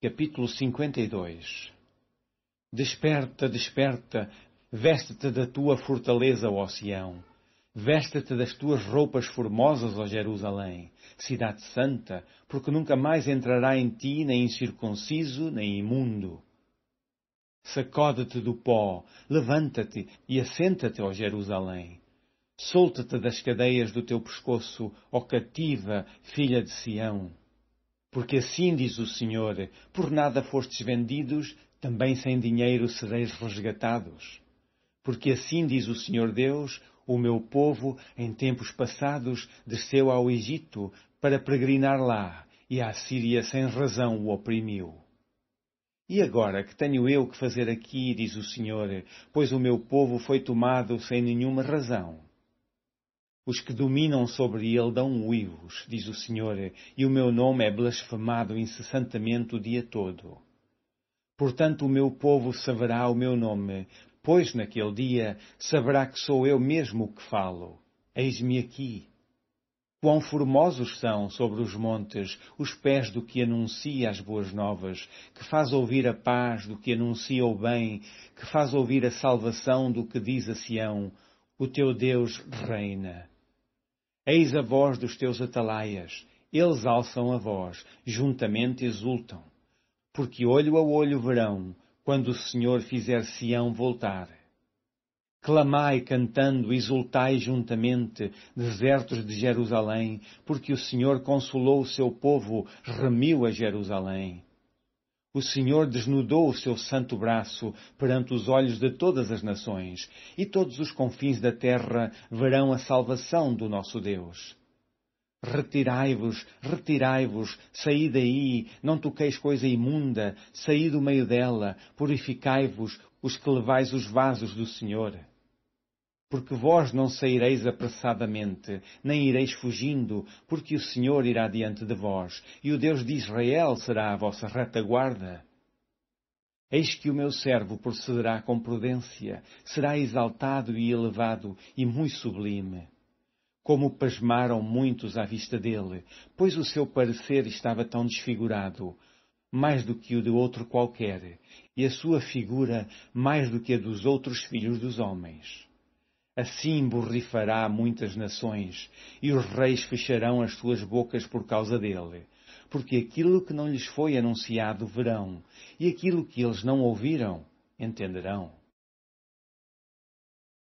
Capítulo 52 Desperta, desperta, veste-te da tua fortaleza, ó Sião. Veste-te das tuas roupas formosas, ó Jerusalém, cidade santa, porque nunca mais entrará em ti nem incircunciso, nem imundo. Sacode-te do pó, levanta-te e assenta-te, ó Jerusalém. Solta-te das cadeias do teu pescoço, ó cativa, filha de Sião. Porque assim diz o Senhor: por nada fostes vendidos, também sem dinheiro sereis resgatados. Porque assim diz o Senhor Deus: o meu povo, em tempos passados, desceu ao Egito para peregrinar lá, e a Síria sem razão o oprimiu. E agora que tenho eu que fazer aqui, diz o Senhor, pois o meu povo foi tomado sem nenhuma razão? Os que dominam sobre ele dão uivos, diz o Senhor, e o meu nome é blasfemado incessantemente o dia todo. Portanto, o meu povo saberá o meu nome, pois naquele dia saberá que sou eu mesmo que falo. Eis-me aqui. Quão formosos são sobre os montes os pés do que anuncia as boas novas, que faz ouvir a paz do que anuncia o bem, que faz ouvir a salvação do que diz a Sião: O teu Deus reina. Eis a voz dos teus atalaias, eles alçam a voz, juntamente exultam. Porque olho a olho verão, quando o Senhor fizer Sião voltar. Clamai cantando, exultai juntamente, desertos de Jerusalém, porque o Senhor consolou o seu povo, remiu a Jerusalém. O Senhor desnudou o seu santo braço perante os olhos de todas as nações, e todos os confins da terra verão a salvação do nosso Deus. Retirai-vos, retirai-vos, saí daí, não toqueis coisa imunda, saí do meio dela, purificai-vos, os que levais os vasos do Senhor. Porque vós não saireis apressadamente, nem ireis fugindo, porque o Senhor irá diante de vós, e o Deus de Israel será a vossa retaguarda. Eis que o meu servo procederá com prudência, será exaltado e elevado e muito sublime. Como pasmaram muitos à vista dele, pois o seu parecer estava tão desfigurado, mais do que o de outro qualquer, e a sua figura mais do que a dos outros filhos dos homens. Assim borrifará muitas nações, e os reis fecharão as suas bocas por causa dele. Porque aquilo que não lhes foi anunciado verão, e aquilo que eles não ouviram entenderão.